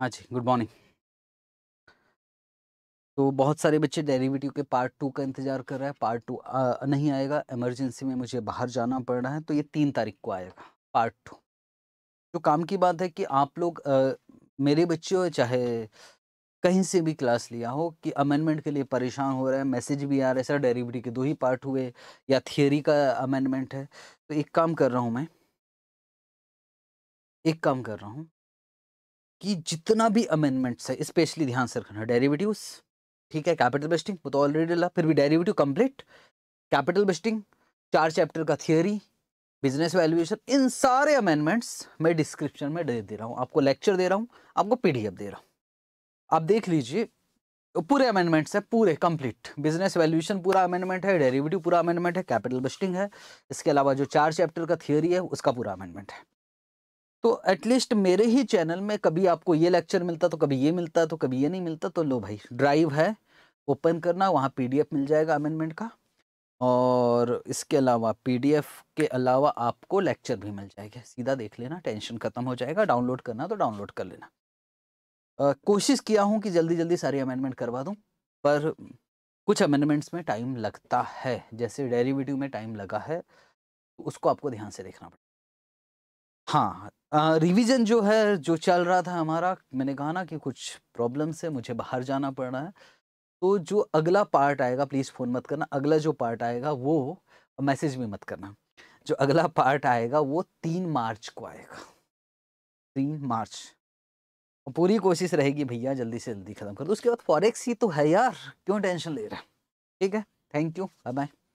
हाँ जी good morning तो बहुत सारे बच्चे डेरिवेटिव के पार्ट टू का इंतज़ार कर रहा है पार्ट टू आ, नहीं आएगा इमरजेंसी में मुझे बाहर जाना पड़ रहा है तो ये तीन तारीख को आएगा पार्ट टू जो तो काम की बात है कि आप लोग आ, मेरे बच्चे हो चाहे कहीं से भी क्लास लिया हो कि अमेंडमेंट के लिए परेशान हो रहा है मैसेज भी आ रहे हैं सर डेरीविटी के दो ही पार्ट हुए या थियोरी का अमेंडमेंट है तो एक काम कर रहा हूँ मैं एक काम कर रहा हूँ कि जितना भी अमेंडमेंट्स है स्पेशली ध्यान से रखना डेरिवेटिव्स ठीक है कैपिटल बेस्टिंग वो तो ऑलरेडी डाला फिर भी डेरिवेटिव कंप्लीट कैपिटल बेस्टिंग चार चैप्टर का थियोरी बिजनेस वैल्यूएशन इन सारे अमेंडमेंट्स मैं डिस्क्रिप्शन में दे दे रहा हूँ आपको लेक्चर दे रहा हूँ आपको एफ दे रहा हूँ आप देख लीजिए पूरे अमेंडमेंट्स है पूरे कंप्लीट बिजनेस वैल्यूएशन पूरा अमेंडमेंट है डेरिवेटिव पूरा अमेंडमेंट है कैपिटल बस्टिंग है इसके अलावा जो चार चैप्टर का थियोरी है उसका पूरा अमेंडमेंट है तो एटलीस्ट मेरे ही चैनल में कभी आपको ये लेक्चर मिलता तो कभी ये मिलता तो कभी ये नहीं मिलता तो लो भाई ड्राइव है ओपन करना वहाँ पीडीएफ मिल जाएगा अमेंडमेंट का और इसके अलावा पीडीएफ के अलावा आपको लेक्चर भी मिल जाएगा सीधा देख लेना टेंशन ख़त्म हो जाएगा डाउनलोड करना तो डाउनलोड कर लेना uh, कोशिश किया हूँ कि जल्दी जल्दी सारी अमेंडमेंट करवा दूँ पर कुछ अमेंडमेंट्स में टाइम लगता है जैसे डेरिवेटिव में टाइम लगा है उसको आपको ध्यान से देखना पड़ता हाँ रिवीजन जो है जो चल रहा था हमारा मैंने कहा ना कि कुछ प्रॉब्लम से मुझे बाहर जाना पड़ रहा है तो जो अगला पार्ट आएगा प्लीज़ फ़ोन मत करना अगला जो पार्ट आएगा वो मैसेज भी मत करना जो अगला पार्ट आएगा वो तीन मार्च को आएगा तीन मार्च और पूरी कोशिश रहेगी भैया जल्दी से जल्दी ख़त्म कर दो उसके बाद फॉरेक्स ही तो है यार क्यों टेंशन ले रहा है ठीक है थैंक यू बाय बाय